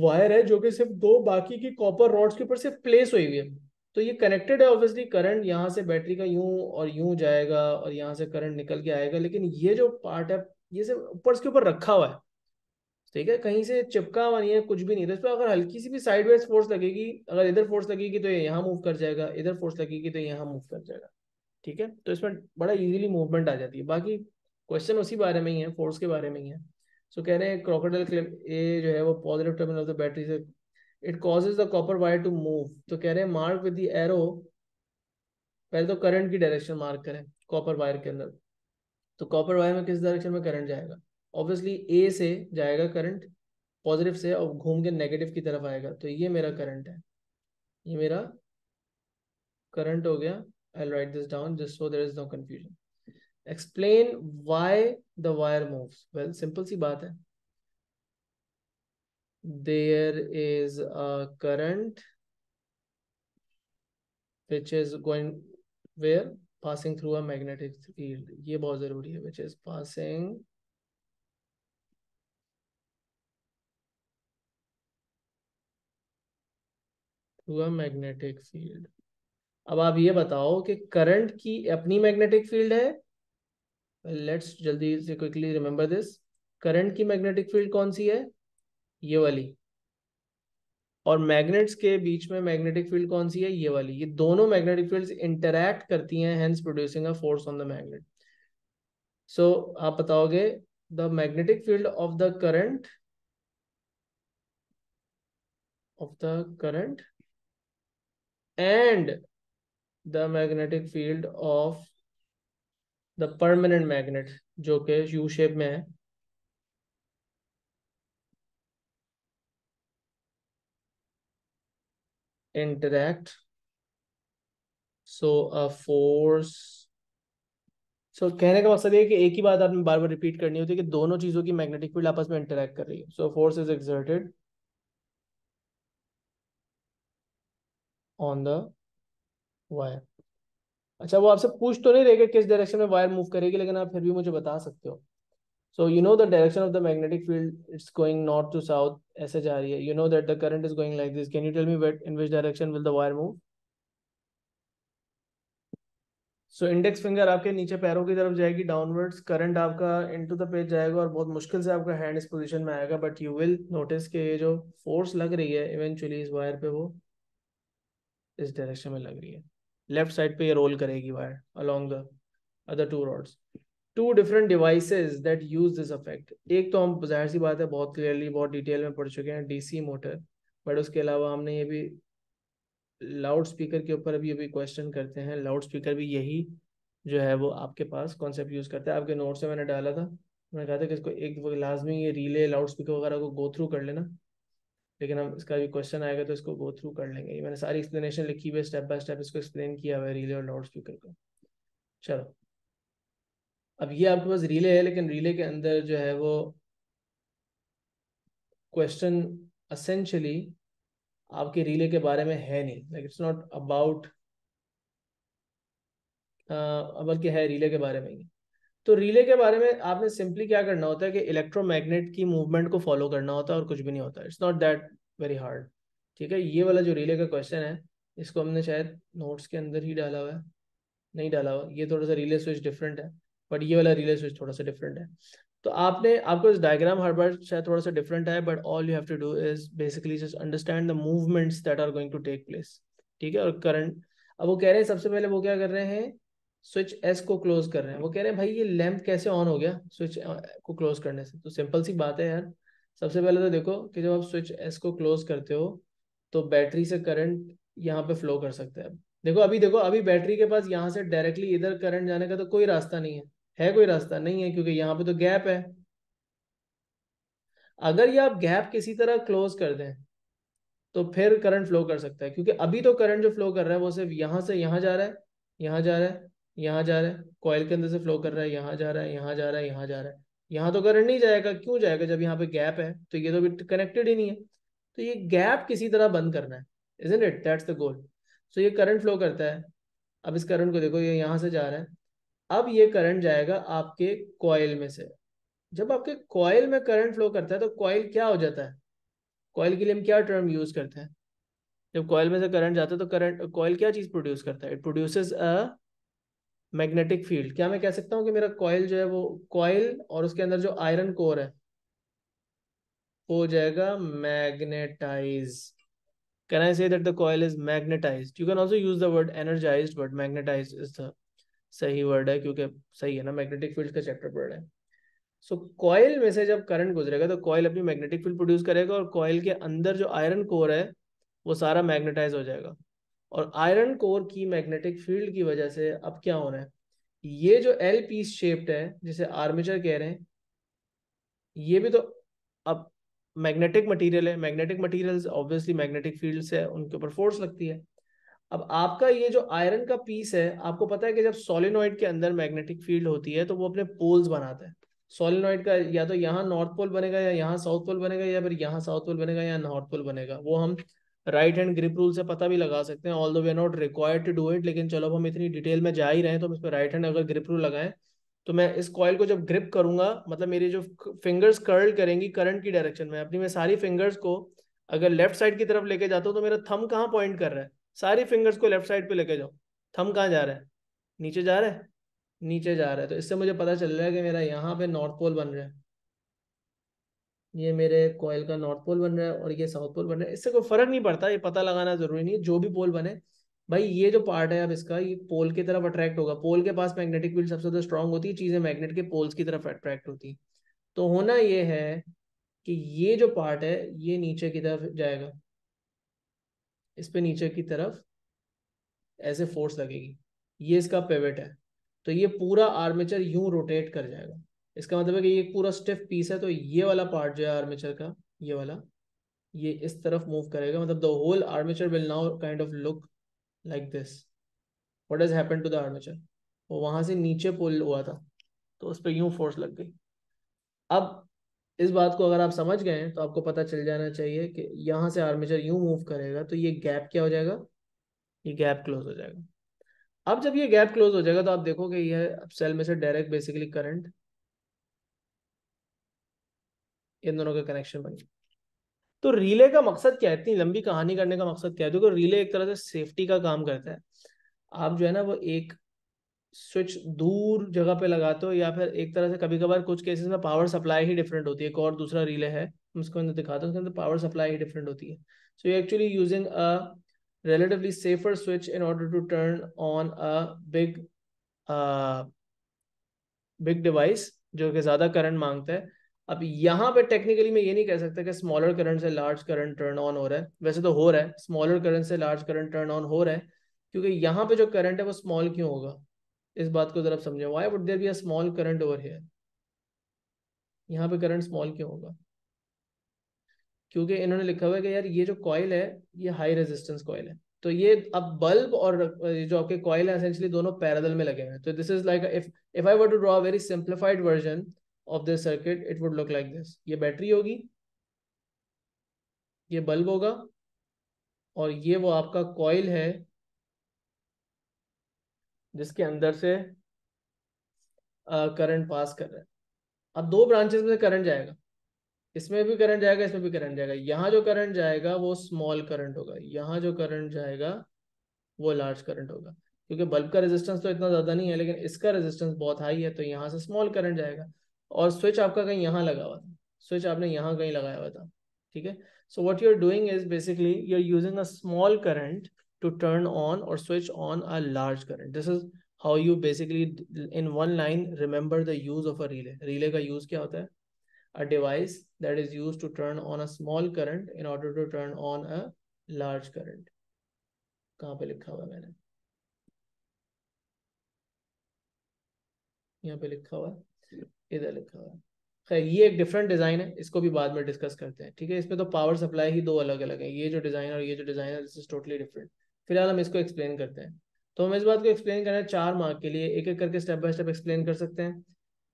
वायर है जो कि सिर्फ दो बाकी की कॉपर रॉड्स के ऊपर सिर्फ प्लेस हुई हुई है तो ये कनेक्टेड है ऑब्वियसली करंट यहाँ से बैटरी का यूं और यूं जाएगा और यहाँ से करंट निकल के आएगा लेकिन ये जो पार्ट है ये सिर्फ ऊपर के ऊपर रखा हुआ है ठीक है कहीं से चिपका हुआ नहीं है कुछ भी नहीं तो इस पर अगर हल्की सी भी साइडवेज फोर्स लगेगी अगर इधर फोर्स लगेगी तो ये यहाँ मूव कर जाएगा इधर फोर्स लगेगी तो यहाँ मूव कर जाएगा ठीक है तो इसमें बड़ा इजीली मूवमेंट आ जाती है बाकी क्वेश्चन उसी बारे में ही है फोर्स के बारे में ही है सो कह रहे हैं क्रोकोडल क्लिप ए जो है वो positive terminal of the battery से it causes the copper wire to move तो कह रहे हैं मार्क विद द एरो पहले तो करंट की डायरेक्शन मार्क करें कॉपर वायर के अंदर तो कॉपर वायर में किस डायरेक्शन में करंट जाएगा ऑब्वियसली ए से जाएगा करंट पॉजिटिव से और घूम के नेगेटिव की तरफ आएगा तो ये मेरा करंट है ये मेरा करंट हो गया I write this down just so there is no confusion explain why the wire move well simple सी बात है there is a current which is going where passing through a magnetic field ये बहुत जरूरी है which is passing हुआ magnetic field अब आप ये बताओ कि करंट की अपनी मैग्नेटिक फील्ड है लेट्स जल्दी से क्विकली रिमेंबर दिस करंट की मैग्नेटिक फील्ड कौन सी है ये वाली और मैग्नेट्स के बीच में मैग्नेटिक फील्ड कौन सी है ये वाली ये दोनों मैग्नेटिक फील्ड्स इंटरैक्ट करती हैं hence producing a force on the magnet so आप बताओगे the magnetic field of the current of the current and the magnetic field of the permanent magnet जो कि U shape में है interact so a force so so, कहने का मकसद ये कि एक ही बात आपने बार बार रिपीट करनी होती है कि दोनों चीज़ों की मैग्नेटिक फील्ड आपस में इंटरेक्ट कर रही है so force is exerted on the wire अच्छा वो आपसे पूछ तो नहीं रहेगा किस डायरेक्शन में वायर मूव करेगी लेकिन आप फिर भी मुझे बता सकते हो so you know the direction of the magnetic field it's going north to south ऐसे जा रही है you know that the current is going like this can you tell me wait in which direction will the wire move so index finger आपके नीचे पैरों की तरफ जाएगी डाउनवर्ड्स करंट आपका इन टू द पेज जाएगा और बहुत मुश्किल से आपका हैंड इस पोजिशन में आएगा बट यू विल नोटिस के जो फोर्स लग रही है इवेंचुअली इस वायर पे वो इस डायरेक्शन में लग रही है लेफ्ट साइड पे ये रोल करेगी wire along the other two rods two different devices that use this effect एक तो हम जाहिर सी बात है बहुत क्लियरली बहुत डिटेल में पढ़ चुके हैं डीसी मोटर बट उसके अलावा हमने ये भी लाउड स्पीकर के ऊपर अभी अभी क्वेश्चन करते हैं लाउड स्पीकर भी यही जो है वो आपके पास कॉन्सेप्ट यूज़ करता है आपके नोट से मैंने डाला था मैंने कहा था कि इसको एक लाजमी ये रिले लाउड स्पीकर वगैरह को गो थ्रू कर लेना लेकिन हम इसका भी क्वेश्चन आएगा तो इसको गो थ्रू कर लेंगे मैंने सारी एक्सप्लेनेशन लिखी हुई है स्टेप बाय स्टेप इसको एक्सप्लेन किया हुआ है रिले और लाउड स्पीकर को चलो अब ये आपके पास रिले है लेकिन रिले के अंदर जो है वो क्वेश्चन असेंशली आपके रिले के बारे में है नहीं लाइक इट्स नॉट अबाउट बल्कि है रिले के बारे में ही तो रिले के बारे में आपने सिंपली क्या करना होता है कि इलेक्ट्रोमैग्नेट की मूवमेंट को फॉलो करना होता है और कुछ भी नहीं होता it's not that very hard ठीक है ये वाला जो रिले का क्वेश्चन है इसको हमने शायद नोट्स के अंदर ही डाला हुआ है नहीं डाला हुआ ये थोड़ा सा रिले स्विच डिफरेंट है बट ये वाला रिले स्विच थोड़ा सा डिफरेंट है तो आपने आपको इस डायग्राम हर बार शायद थोड़ा सा डिफरेंट है but all you have to do is basically just understand the movements that are going to take place ठीक है और करंट अब वो कह रहे हैं सबसे पहले वो क्या कर रहे हैं स्विच एस को क्लोज कर रहे हैं वो कह रहे हैं भाई ये लैंप कैसे ऑन हो गया स्विच को क्लोज करने से तो सिंपल सी बात है यार सबसे पहले तो देखो कि जब आप स्विच एस को क्लोज करते हो तो बैटरी से करंट यहाँ पे फ्लो कर सकते हैं देखो अभी देखो अभी बैटरी के पास यहाँ से डायरेक्टली इधर करंट जाने का तो कोई रास्ता नहीं है है कोई रास्ता नहीं है क्योंकि यहाँ पे तो गैप है अगर ये आप गैप किसी तरह क्लोज कर दें तो फिर करंट फ्लो कर सकता है क्योंकि अभी तो करंट जो फ्लो कर रहा है वो सिर्फ यहां से यहां जा रहा है यहाँ जा रहा है यहाँ जा रहा है कॉयल के अंदर से फ्लो कर रहा है यहाँ जा रहा है यहाँ जा रहा है यहाँ जा रहा है यहाँ तो करंट नहीं जाएगा क्यों जाएगा जब यहाँ पे गैप है तो ये तो कनेक्टेड ही नहीं है तो ये गैप किसी तरह बंद करना है is it that's the goal so ये करंट फ्लो करता है अब इस करंट को देखो ये यहाँ से जा रहा है अब ये करंट जाएगा आपके कॉयल में से जब आपके कॉयल में करंट फ्लो करता है तो कॉयल क्या हो जाता है कॉयल के लिए हम क्या टर्म यूज करते हैं जब कॉयल में से करंट जाता है तो करंट कॉयल क्या चीज प्रोड्यूस करता है it produces a magnetic field क्या मैं कह सकता हूँ कि मेरा कॉयल जो है वो कॉयल और उसके अंदर जो आयरन कोर है वो हो जाएगा magnetise can I say that the coil is magnetize you can also use the word energize but magnetize is the सही वर्ड है क्योंकि सही है ना मैग्नेटिक फील्ड का चैप्टर रहे है सो कॉयल में से जब करंट गुजरेगा तो कॉयल अपनी मैग्नेटिक फील्ड प्रोड्यूस करेगा और कॉयल के अंदर जो आयरन कोर है वो सारा मैग्नेटाइज हो जाएगा और आयरन कोर की मैग्नेटिक फील्ड की वजह से अब क्या हो रहा है ये जो एल पीस शेप्ड है जिसे आर्मेचर कह रहे हैं ये भी तो अब मैग्नेटिक मटेरियल है magnetic materials obviously magnetic field से उनके ऊपर फोर्स लगती है अब आपका ये जो आयरन का पीस है आपको पता है कि जब सोलिनॉइड के अंदर मैग्नेटिक फील्ड होती है तो वो अपने पोल्स बनाते हैं सोलिनॉइड का या तो यहाँ नॉर्थ पोल बनेगा या यहाँ साउथ पोल बनेगा या फिर यहाँ साउथ पोल बनेगा या नॉर्थ पोल बनेगा वो हम राइट हैंड ग्रिप रूल से पता भी लगा सकते हैं although we are not required to do it लेकिन चलो हम इतनी डिटेल में जा ही रहे हैं तो हम इस पर राइट हैंड अगर ग्रिप रूल लगाएं तो मैं इस कॉयल को जब ग्रिप करूंगा मतलब मेरी जो फिंगर्स कर्ल करेंगी करंट की डायरेक्शन में अपनी मैं सारी फिंगर्स को अगर लेफ्ट साइड की तरफ लेके जाता हूँ तो मेरा थम कहाँ पॉइंट कर रहा है सारी फिंगर्स को लेफ्ट साइड पे लेके जाओ थम कहाँ जा रहा है नीचे जा रहा है नीचे जा रहा है तो इससे मुझे पता चल रहा है कि मेरा यहाँ पे नॉर्थ पोल बन रहा है ये मेरे कोयल का नॉर्थ पोल बन रहा है और ये साउथ पोल बन रहा है इससे कोई फर्क नहीं पड़ता ये पता लगाना जरूरी नहीं है जो भी पोल बने भाई ये जो पार्ट है अब इसका ये पोल की तरफ अट्रैक्ट होगा पोल के पास मैग्नेटिक फील्ड सबसे ज्यादा स्ट्रांग होती है चीजें मैग्नेट के पोल्स की तरफ अट्रैक्ट होती है तो होना ये है कि ये जो पार्ट है ये नीचे की तरफ जाएगा इस पे नीचे की तरफ ऐसे फोर्स लगेगी ये इसका पेवेट है तो ये पूरा आर्मेचर यूं रोटेट कर जाएगा इसका मतलब है कि ये पूरा स्टिफ पीस है तो ये वाला पार्ट जो है आर्मेचर का ये वाला ये इस तरफ मूव करेगा मतलब the whole armature will now kind of look like this what has happened to the armature वो वहां से नीचे पुल हुआ था तो उस पर यूं फोर्स लग गई अब इस बात को अगर आप समझ गए तो आपको पता चल जाना चाहिए कि यहाँ से आर्मेचर यूं मूव करेगा तो ये गैप क्या हो जाएगा ये गैप क्लोज हो जाएगा अब जब ये गैप क्लोज हो जाएगा तो आप देखोगे यह सेल में से डायरेक्ट बेसिकली करंट इन दोनों का कनेक्शन बन गया तो रिले का मकसद क्या है इतनी लंबी कहानी करने का मकसद क्या है देखो रिले एक तरह से सेफ्टी का काम करता है आप जो है ना वो एक स्विच दूर जगह पे लगाते हो या फिर एक तरह से कभी कभार कुछ केसेस में पावर सप्लाई ही डिफरेंट होती है एक और दूसरा रिले है उसको अंदर दिखाता हूँ उसके अंदर पावर सप्लाई ही डिफरेंट होती है so you actually using a relatively safer switch in order to turn on a big big device जो कि ज़्यादा करंट मांगता है अब यहाँ पे टेक्निकली मैं ये नहीं कह सकता कि स्मॉलर करंट से लार्ज करंट टर्न ऑन हो रहा है वैसे तो हो रहा है स्मॉलर करंट से लार्ज करंट टर्न ऑन हो रहा है क्योंकि यहाँ पे जो करंट है वो स्मॉल क्यों होगा इस बात को जरा समझे why would there be a small current over here यहाँ पे करंट स्मॉल क्यों होगा क्योंकि इन्होंने लिखा हुआ है कि यार ये जो कॉयल है ये हाई रेजिस्टेंस कॉयल है तो ये अब बल्ब और जो आपके कॉयल है एसेंशियली दोनों पैरादल में लगे हुए हैं तो this is like if if I were to draw very simplified version of this circuit it would look like this ये बैटरी होगी ये बल्ब होगा और ये वो आपका कॉयल है जिसके अंदर से करंट पास कर रहा है अब दो ब्रांचेस में करंट जाएगा इसमें भी करंट जाएगा इसमें भी करंट जाएगा यहाँ जो करंट जाएगा वो स्मॉल करंट होगा यहाँ जो करंट जाएगा वो लार्ज करंट होगा क्योंकि बल्ब का रेजिस्टेंस तो इतना ज़्यादा नहीं है लेकिन इसका रेजिस्टेंस बहुत हाई है तो यहाँ से स्मॉल करंट जाएगा और स्विच आपका कहीं यहाँ लगा हुआ था स्विच आपने यहाँ कहीं लगाया हुआ था ठीक है so what you are doing is basically you are using a small current to turn on और switch on a large current this is how you basically in one line remember the use of a relay relay का use क्या होता है a device that is used to turn on a small current in order to turn on a large current कहाँ पे लिखा हुआ है मैंने यहाँ पे लिखा हुआ है इधर लिखा हुआ है खैर ये एक डिफरेंट डिज़ाइन है इसको भी बाद में डिस्कस करते हैं ठीक है इसमें तो पावर सप्लाई ही दो अलग अलग है ये जो डिज़ाइन और ये जो डिज़ाइन है दिस इज टोटली डिफरेंट फिलहाल हम इसको एक्सप्लेन करते हैं तो हम इस बात को एक्सप्लेन करना है चार मार्क के लिए एक एक करके स्टेप बाय स्टेप एक्सप्लेन कर सकते हैं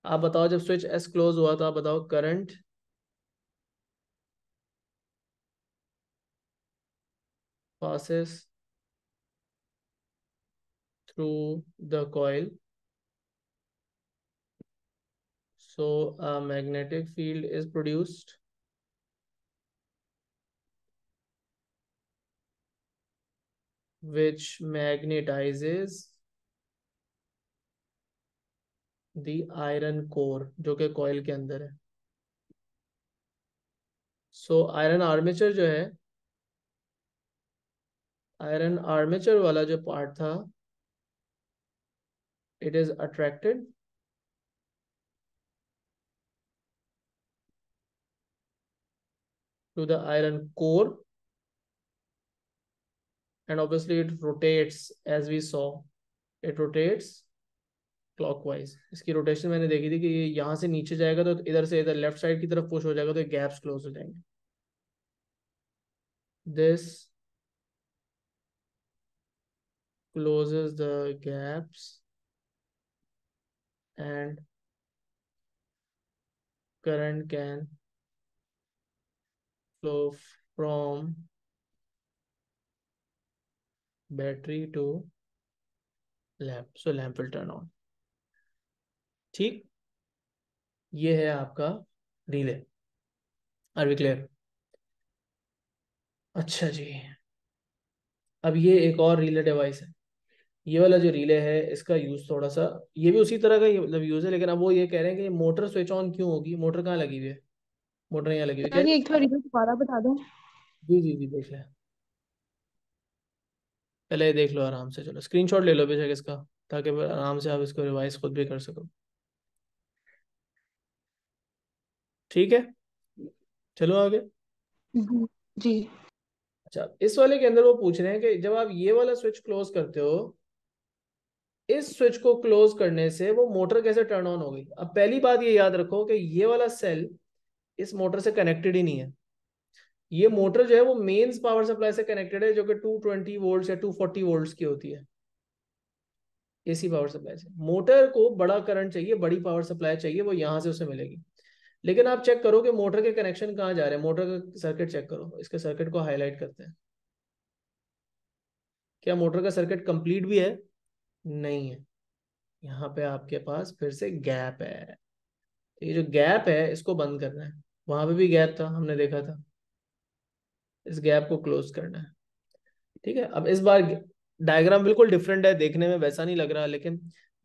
आप बताओ जब स्विच एस क्लोज हुआ तो आप बताओ current passes through the coil So a magnetic field is produced. which magnetizes the iron core जो कि coil के अंदर है so iron armature जो है iron armature वाला जो part था it is attracted to the iron core and obviously it rotates as we saw it rotates clockwise iski rotation maine dekhi thi ki ye yahan se niche jayega to idhar se idhar left side ki taraf push ho jayega to gaps close ho jayenge this closes the gaps and current can flow from battery to lamp so lamp will turn on ठीक ये है आपका relay are we clear अच्छा जी अब ये एक और relay device है ये वाला जो रिले है इसका यूज थोड़ा सा ये भी उसी तरह का मतलब यूज है लेकिन अब वो ये कह रहे हैं कि मोटर स्विच ऑन क्यों होगी मोटर कहाँ लगी हुई है मोटर यहाँ लगी हुई है एक थोड़ी दोबारा बता दो जी जी जी देख लें पहले देख लो आराम से चलो स्क्रीनशॉट ले लो बेशक इसका ताकि आराम से आप इसको रिवाइज खुद भी कर सको ठीक है चलो आगे जी अच्छा इस वाले के अंदर वो पूछ रहे हैं कि जब आप ये वाला स्विच क्लोज करते हो इस स्विच को क्लोज करने से वो मोटर कैसे टर्न ऑन हो गई अब पहली बात ये याद रखो कि ये वाला सेल इस मोटर से कनेक्टेड ही नहीं है ये मोटर जो है वो मेन्स पावर सप्लाई से कनेक्टेड है जो कि 220 ट्वेंटी वोल्ट या 240 फोर्टी वोल्ट की होती है एसी पावर सप्लाई से मोटर को बड़ा करंट चाहिए बड़ी पावर सप्लाई चाहिए वो यहां से उसे मिलेगी लेकिन आप चेक करो कि मोटर के कनेक्शन कहाँ जा रहे हैं मोटर का सर्किट चेक करो इसके सर्किट को हाईलाइट करते हैं क्या मोटर का सर्किट कंप्लीट भी है नहीं है यहाँ पे आपके पास फिर से गैप है तो ये जो गैप है इसको बंद करना है वहां पे भी गैप था हमने देखा था इस गैप को क्लोज करना है ठीक है अब इस बार डायग्राम बिल्कुल डिफरेंट है देखने में वैसा नहीं लग रहा लेकिन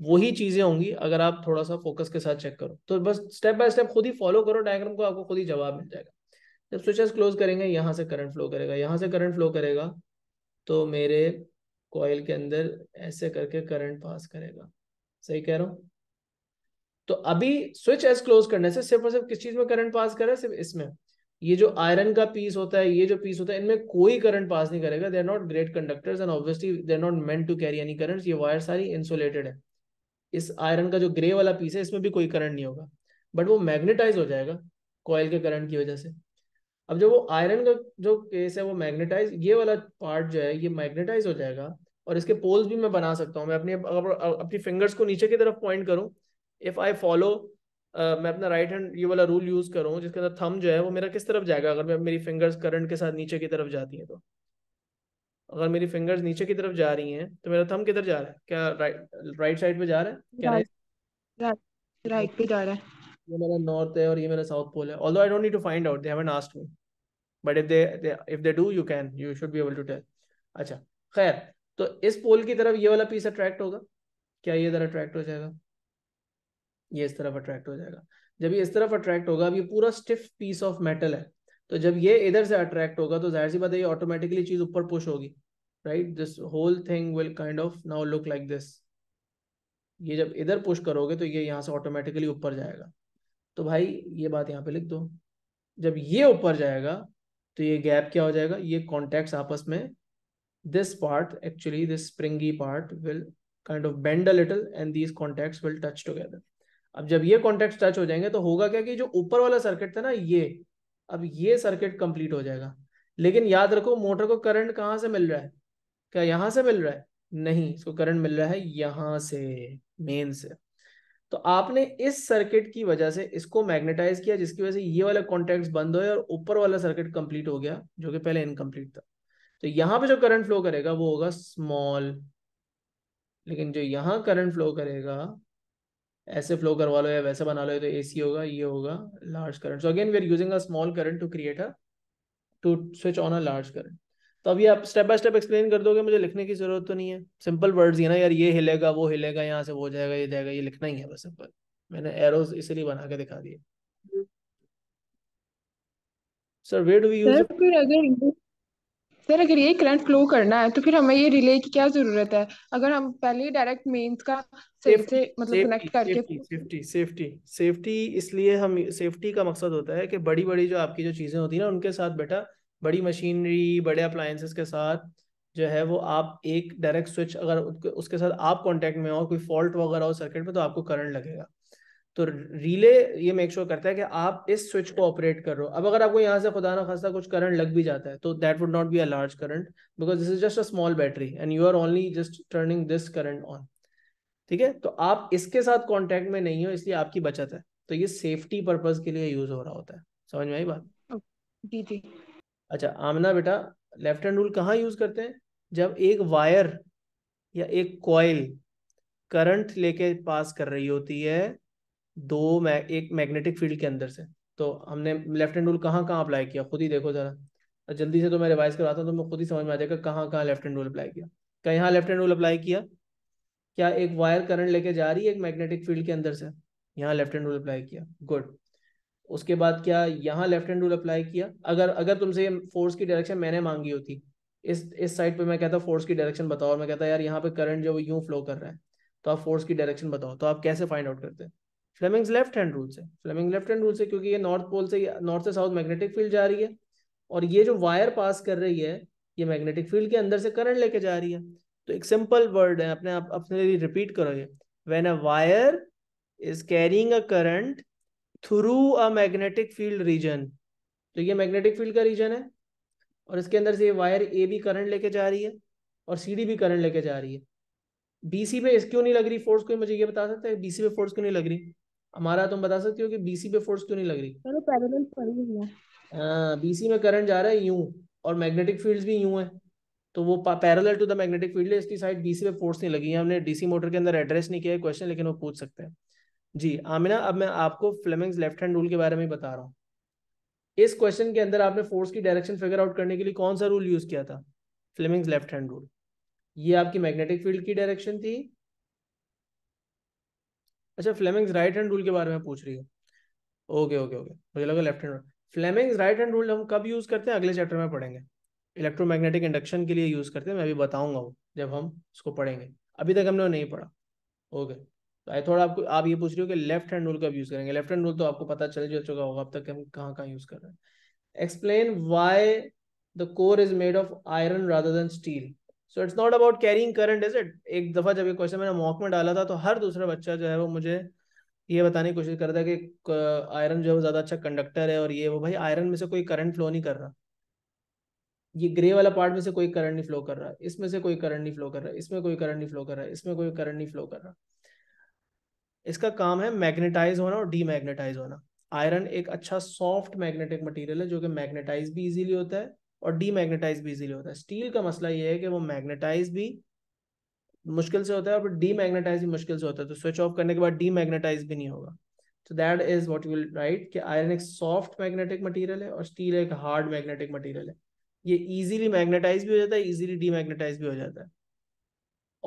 वही चीजें होंगी अगर आप थोड़ा सा फोकस के साथ चेक करो तो बस स्टेप बाय स्टेप खुद ही फॉलो करो डायग्राम को आपको खुद ही जवाब मिल जाएगा जब स्विचेस क्लोज करेंगे यहाँ से करंट फ्लो करेगा यहाँ से करंट फ्लो करेगा तो मेरे कॉयल के अंदर ऐसे करके करंट पास करेगा सही कह रहा हूँ तो अभी स्विच एस क्लोज करने से सिर्फ और सिर्फ किस चीज में करंट पास कर रहा है सिर्फ इसमें ये जो आयरन का पीस होता है ये जो पीस होता है इनमें कोई करंट पास नहीं करेगा they are not great conductors and obviously they are not meant to carry any current ये वायर सारी इंसुलेटेड है इस आयरन का जो ग्रे वाला पीस है इसमें भी कोई करंट नहीं होगा बट वो मैग्नेटाइज हो जाएगा कॉयल के करंट की वजह से अब जो वो आयरन का जो केस है वो मैग्नेटाइज ये वाला पार्ट जो है ये मैग्नेटाइज हो जाएगा और इसके पोल्स भी मैं बना सकता हूँ मैं अपनी अपनी फिंगर्स को नीचे की तरफ पॉइंट करूँ इफ आई फॉलो मैं अपना राइट हैंड ये वाला रूल यूज करूँ जिसके अंदर थम जो है वो मेरा किस तरफ जाएगा अगर मैं मेरी फिंगर्स करंट के साथ नीचे की तरफ जाती हैं तो अगर मेरी फिंगर्स नीचे की तरफ जा रही हैं तो मेरा थम किधर जा रहा है क्या राइट राइट साइड पे जा रहा है क्या राइट राइट पे जा रहा है ये मेरा नॉर्थ है और ये मेरा साउथ पोल है although I don't need to find out they haven't asked me but if they if they do you can you should be able to tell अच्छा खैर तो इस पोल की तरफ ये वाला पीस अट्रैक्ट होगा क्या ये इधर अट्रैक्ट हो जाएगा ये इस तरफ अट्रैक्ट हो जाएगा जब ये इस तरफ अट्रैक्ट होगा अब ये पूरा स्टिफ पीस ऑफ मेटल है तो जब ये इधर से अट्रैक्ट होगा तो जाहिर सी बात है ये ऑटोमेटिकली चीज ऊपर पुश होगी right this whole thing will kind of now look like this ये जब इधर पुश करोगे तो ये यहाँ से ऑटोमेटिकली ऊपर जाएगा तो भाई ये बात यहाँ पे लिख दो जब ये ऊपर जाएगा तो ये गैप क्या हो जाएगा ये कॉन्टेक्ट आपस में this part actually this springy part will kind of bend a little and these contact will touch together अब जब ये कॉन्टेक्ट टच हो जाएंगे तो होगा क्या कि जो ऊपर वाला सर्किट था ना ये अब ये सर्किट कंप्लीट हो जाएगा लेकिन याद रखो मोटर को करंट कहाँ से मिल रहा है क्या यहां से मिल रहा है नहीं इसको करंट मिल रहा है यहां से मेन से तो आपने इस सर्किट की वजह से इसको मैग्नेटाइज किया जिसकी वजह से ये वाला कॉन्टेक्ट बंद हो और ऊपर वाला सर्किट कंप्लीट हो गया जो कि पहले इनकम्प्लीट था तो यहाँ पे जो करंट फ्लो करेगा वो होगा स्मॉल लेकिन जो यहाँ करंट फ्लो करेगा ऐसे फ्लो करवा लो या वैसे बना लो तो एसी होगा ये होगा large current so again we are using a small current to create a to switch on a large current तो अभी आप स्टेप बाय स्टेप एक्सप्लेन कर दोगे मुझे लिखने की जरूरत तो नहीं है सिंपल वर्ड्स ही ना यार ये हिलेगा वो हिलेगा यहाँ से वो जाएगा ये जाएगा ये लिखना ही है बस सिंपल मैंने एरोज इसलिए बना के दिखा दिए sir where do we use फिर अगर सर अगर ये करंट फ्लो करना है तो फिर हमें ये रिले की क्या जरूरत है अगर हम पहले डायरेक्ट मेंस का से मतलब कनेक्ट करके सेफ्टी सेफ्टी सेफ्टी इसलिए हम सेफ्टी का मकसद होता है कि बड़ी बड़ी जो आपकी जो चीजें होती है ना उनके साथ बेटा बड़ी मशीनरी बड़े अप्लायंसेस के साथ जो है वो आप एक डायरेक्ट स्विच अगर उसके साथ आप कांटेक्ट में हो कोई फॉल्ट वगैरह हो सर्किट में तो आपको करंट लगेगा तो रिले ये मेक श्योर sure करता है कि आप इस स्विच को ऑपरेट कर रहे हो अब अगर आपको यहाँ से खुदा ना खासा कुछ करंट लग भी जाता है तो that would not be a large current because this is just a small battery and you are only just turning this current on ठीक है तो आप इसके साथ कॉन्टेक्ट में नहीं हो इसलिए आपकी बचत है तो ये सेफ्टी पर्पज के लिए यूज हो रहा होता है समझ में आई बात जी जी अच्छा आमना बेटा लेफ्ट हैंड रूल कहाँ यूज करते हैं जब एक वायर या एक कॉयल करंट लेके पास कर रही होती है दो मै, एक मैग्नेटिक फील्ड के अंदर से तो हमने लेफ्ट हैंड रूल कहाँ कहाँ अप्लाई किया खुद ही देखो ज़रा जल्दी से तो मैं रिवाइज करवाता हूँ तो मैं खुद ही समझ में आ जाएगा कहाँ कहाँ लेफ्ट हैंड रूल अप्लाई किया क्या यहाँ लेफ्ट हैंड रूल अप्लाई किया क्या एक वायर करंट लेके जा रही है एक मैग्नेटिक फील्ड के अंदर से यहाँ लेफ्ट हैंड रूल अप्लाई किया गुड उसके बाद क्या यहाँ लेफ्ट हैंड रूल अप्लाई किया अगर अगर तुमसे फोर्स की डायरेक्शन मैंने मांगी होती इस इस साइड पे मैं कहता फोर्स की डायरेक्शन बताओ और मैं कहता यार यहाँ पे करंट जो यूँ फ्लो कर रहा है तो आप फोर्स की डायरेक्शन बताओ तो आप कैसे फाइंड आउट करते हैं फ्लेमिंग्स लेफ्ट हैंड रूल से फ्लेमिंग लेफ्ट हैंड रूल से क्योंकि ये नॉर्थ पोल से नॉर्थ से साउथ मैग्नेटिक फील्ड जा रही है और ये जो वायर पास कर रही है ये मैग्नेटिक फील्ड के अंदर से करंट लेके जा रही है तो एक सिंपल वर्ड है अपने आप अपने लिए रिपीट करोगे when a wire is carrying a current through a magnetic field region तो ये मैग्नेटिक फील्ड का रीजन है और इसके अंदर से ये वायर ए भी करंट लेके जा रही है और सी डी भी करंट लेके जा रही है बीसी पे इस क्यों नहीं लग रही फोर्स कोई मुझे ये बता सकता है बीसी पे फोर्स क्यों नहीं लग रही हमारा तुम बता सकते हो कि बीसी पे फोर्स क्यों नहीं लग रही है बीसी हाँ, में करंट जा रहा है यूं और मैग्नेटिक फील्ड्स भी यूं है तो वो parallel to the magnetic field है इसकी साइड बीसी पे फोर्स नहीं लगी है हमने डीसी मोटर के अंदर एड्रेस नहीं किया है क्वेश्चन लेकिन वो पूछ सकते हैं जी आमिना अब मैं आपको फ्लेमिंग्स लेफ्ट हैंड रूल के बारे में बता रहा हूँ इस क्वेश्चन के अंदर आपने फोर्स की डायरेक्शन फिगर आउट करने के लिए कौन सा रूल यूज किया था फ्लेमिंग्स लेफ्ट हैंड रूल ये आपकी मैग्नेटिक फील्ड की डायरेक्शन थी अच्छा फ्लेमिंग्स राइट हैंड रूल के बारे में पूछ रही है ओके ओके ओके मुझे लगा left hand Fleming's right hand rule हम कब यूज़ करते हैं अगले चैप्टर में पढ़ेंगे इलेक्ट्रोमैग्नेटिक इंडक्शन के लिए यूज़ करते हैं मैं अभी बताऊंगा वो जब हम उसको पढ़ेंगे अभी तक हमने नहीं पढ़ा ओके तो आई थोड़ा आपको आप ये पूछ रही हो कि लेफ्ट हैंड रूल कब यूज़ करेंगे लेफ्ट हैंड रूल तो आपको पता चल चुका होगा अब तक हम कहाँ कहाँ यूज़ कर रहे हैं explain why the core is made of iron rather than steel so it's not about carrying current is it एक दफा जब ये क्वेश्चन मैंने मॉक में डाला था तो हर दूसरा बच्चा जो है वो मुझे ये बताने की कोशिश करता है कि आयरन जो है वो ज्यादा अच्छा कंडक्टर है और ये वो भाई आयरन में से कोई करंट फ्लो नहीं कर रहा ये ग्रे वाला पार्ट में से कोई करंट नहीं फ्लो कर रहा इसमें से कोई करंट नहीं फ्लो कर रहा इसमें कोई करंट नहीं फ्लो कर रहा इसमें कोई करंट नहीं फ्लो कर रहा इसका काम है मैग्नेटाइज होना और डीमैग्नेटाइज होना आयरन एक अच्छा सॉफ्ट मैग्नेटिक मटेरियल है जो कि मैग्नेटाइज भी इजीली होता है और डीमैग्नेटाइज भी इजीली होता है स्टील का मसला ये है कि वो मैग्नेटाइज भी मुश्किल से होता है और डीमैग्नेटाइज भी मुश्किल से होता है तो स्विच ऑफ करने के बाद डीमैग्नेटाइज भी नहीं होगा तो that is what you will write कि आयरन एक सॉफ्ट मैग्नेटिक मटीरियल है और स्टील एक हार्ड मैग्नेटिक मटीरियल है ये इजीली मैग्नेटाइज भी हो जाता है इजीली डीमैग्नेटाइज भी हो जाता है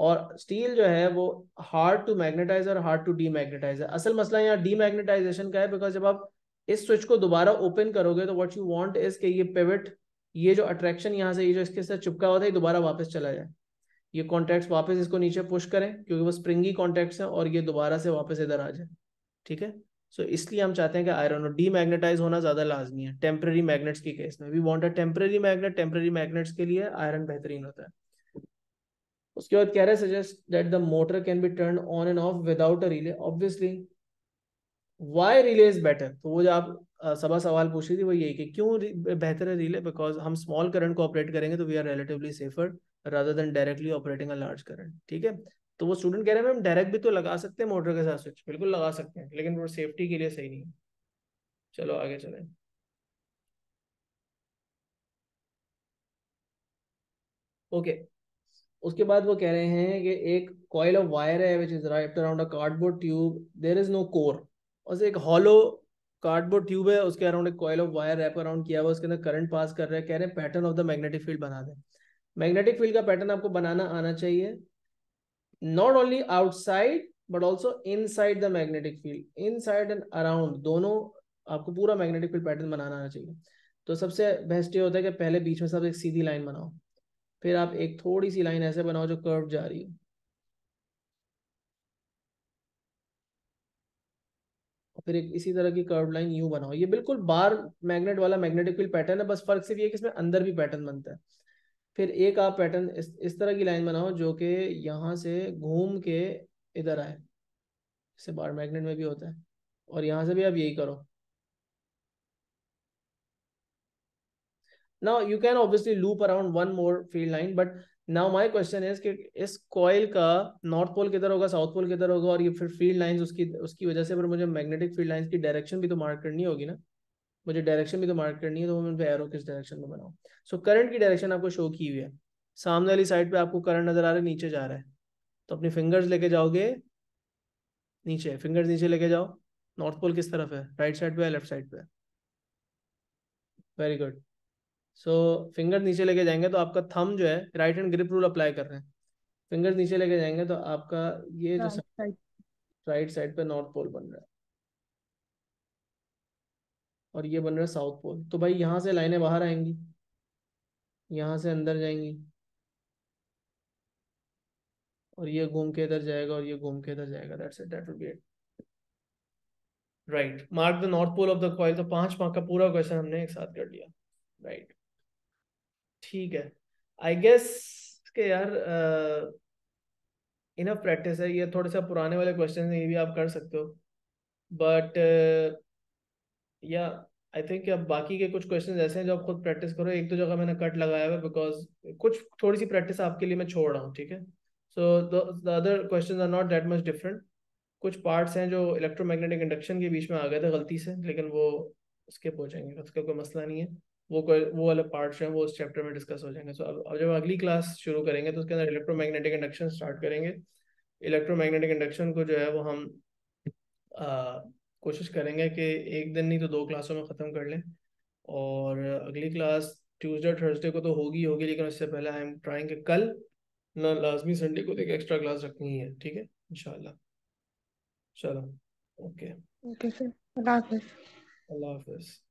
और स्टील जो है वो हार्ड टू मैग्नेटाइज और हार्ड टू डीमैग्नेटाइज है असल मसला यहाँ डीमैग्नेटाइजेशन का है बिकॉज जब आप इस स्विच को दोबारा ओपन करोगे तो व्हाट यू वांट इज कि ये पिवट ये जो अट्रैक्शन यहाँ से ये जो इसके साथ चिपका हुआ था ये दोबारा वापस चला जाए ये कॉन्टैक्ट्स वापस इसको नीचे पुश करें क्योंकि वो स्प्रिंगी कॉन्टैक्ट्स है और ये दोबारा से वापस इधर आ जाए ठीक है सो so, इसलिए हम चाहते हैं कि आयरन और डी मैग्नेटाइज होना ज्यादा लाजमी है टेम्प्रेरी मैग्नेट्स की केस में we want a temporary magnet temporary magnets के लिए आयरन बेहतरीन होता है उसके बाद कह रहे हैं suggest that the motor can be turn on and off without a relay obviously why relay is better तो वो जो आप सभा सवाल पूछी थी वो यही कि क्यों बेहतर है रिले बिकॉज हम स्मॉल करंट को ऑपरेट करेंगे तो we are relatively safer rather than directly operating a large current ठीक है तो वो स्टूडेंट कह रहे हैं हम डायरेक्ट भी तो लगा सकते हैं मोटर के साथ स्विच बिल्कुल लगा सकते हैं लेकिन वो सेफ्टी के लिए सही नहीं है चलो आगे चले ओके okay. उसके बाद वो कह रहे हैं कि एक कॉइल ऑफ वायर है which is right around a cardboard tube there is no core और एक हॉलो कार्डबोर्ड ट्यूब है उसके अराउंड एक coil of wire wrap around किया हुआ उसके अंदर करंट पास कर रहे हैं कह रहे हैं pattern of the magnetic field बना दें मैग्नेटिक फील्ड का पैटर्न आपको बनाना आना चाहिए not only outside but also inside the magnetic field inside and around दोनों आपको पूरा मैग्नेटिक फील्ड पैटर्न बनाना आना चाहिए तो सबसे बेस्ट ये होता है कि पहले बीच में सब एक सीधी लाइन बनाओ फिर आप एक थोड़ी सी लाइन ऐसे बनाओ जो कर्व जा रही हो फिर एक इसी तरह की कर्व लाइन यू बनाओ ये बिल्कुल बार मैग्नेट वाला मैग्नेटिक फील्ड पैटर्न है बस फर्क सिर्फ ये कि इसमें अंदर भी पैटर्न बनता है फिर एक आप पैटर्न इस, इस तरह की लाइन बनाओ जो कि यहाँ से घूम के इधर आए इसे बार मैग्नेट में भी होता है और यहाँ से भी आप यही करो now you can obviously loop around one more field line but now my question is कि इस कॉयल का नॉर्थ पोल किधर होगा साउथ पोल किधर होगा और ये फिर फील्ड लाइंस उसकी उसकी वजह से पर मुझे मैग्नेटिक फील्ड लाइंस की डायरेक्शन भी तो मार्क करनी होगी ना मुझे डायरेक्शन भी तो मार्क करनी है तो मैं एरो किस डायरेक्शन में बनाऊँ सो करंट की डायरेक्शन आपको शो की हुई है सामने वाली साइड पे आपको करंट नजर आ रहा है नीचे जा रहा है तो अपनी फिंगर्स लेके जाओगे नीचे फिंगर्स नीचे लेके जाओ नॉर्थ पोल किस तरफ है राइट साइड पे है लेफ्ट साइड पे very good so so, finger नीचे लेके जाएंगे तो आपका थम जो है right hand grip rule apply कर रहे हैं फिंगर नीचे लेके जाएंगे तो आपका ये जो राइट साइड पे नॉर्थ पोल बन रहा है और ये बन रहा है साउथ पोल तो भाई यहाँ से लाइनें बाहर आएंगी यहाँ से अंदर जाएंगी और ये घूम के इधर जाएगा और ये घूम के इधर जाएगा that's it that will be it right mark the north pole of the coil तो पांच मार्क का पूरा क्वेश्चन हमने एक साथ कर लिया राइट right. ठीक है आई गेस के यार इन प्रैक्टिस है ये थोड़े से पुराने वाले क्वेश्चन हैं ये भी आप कर सकते हो बट या आई थिंक अब बाकी के कुछ क्वेश्चन ऐसे हैं जो आप खुद प्रैक्टिस करो एक दो जगह मैंने कट लगाया हुआ बिकॉज कुछ थोड़ी सी प्रैक्टिस आपके लिए मैं छोड़ रहा हूँ ठीक है so the other question are not that much different कुछ पार्ट्स हैं जो इलेक्ट्रोमैग्नेटिक इंडक्शन के बीच में आ गए थे गलती से लेकिन वो उसके पहुँचेंगे उसका कोई मसला नहीं है वो वो वाले पार्ट हैं है वो उस चैप्टर में डिस्कस हो जाएंगे सो अब जब अगली क्लास शुरू करेंगे तो उसके अंदर इलेक्ट्रोमैग्नेटिक इंडक्शन स्टार्ट करेंगे इलेक्ट्रोमैग्नेटिक इंडक्शन को जो है वो हम कोशिश करेंगे कि एक दिन नहीं तो दो क्लासों में ख़त्म कर लें और अगली क्लास ट्यूसडे थर्सडे को तो होगी होगी लेकिन उससे पहले आई एम ट्राइंग कि कल ना लाजमी संडे को देखिए एक एक्स्ट्रा क्लास रखनी है ठीक है इन चलो ओके ओके सर अल्लाह हाफिज़ अल्लाह हाफिज़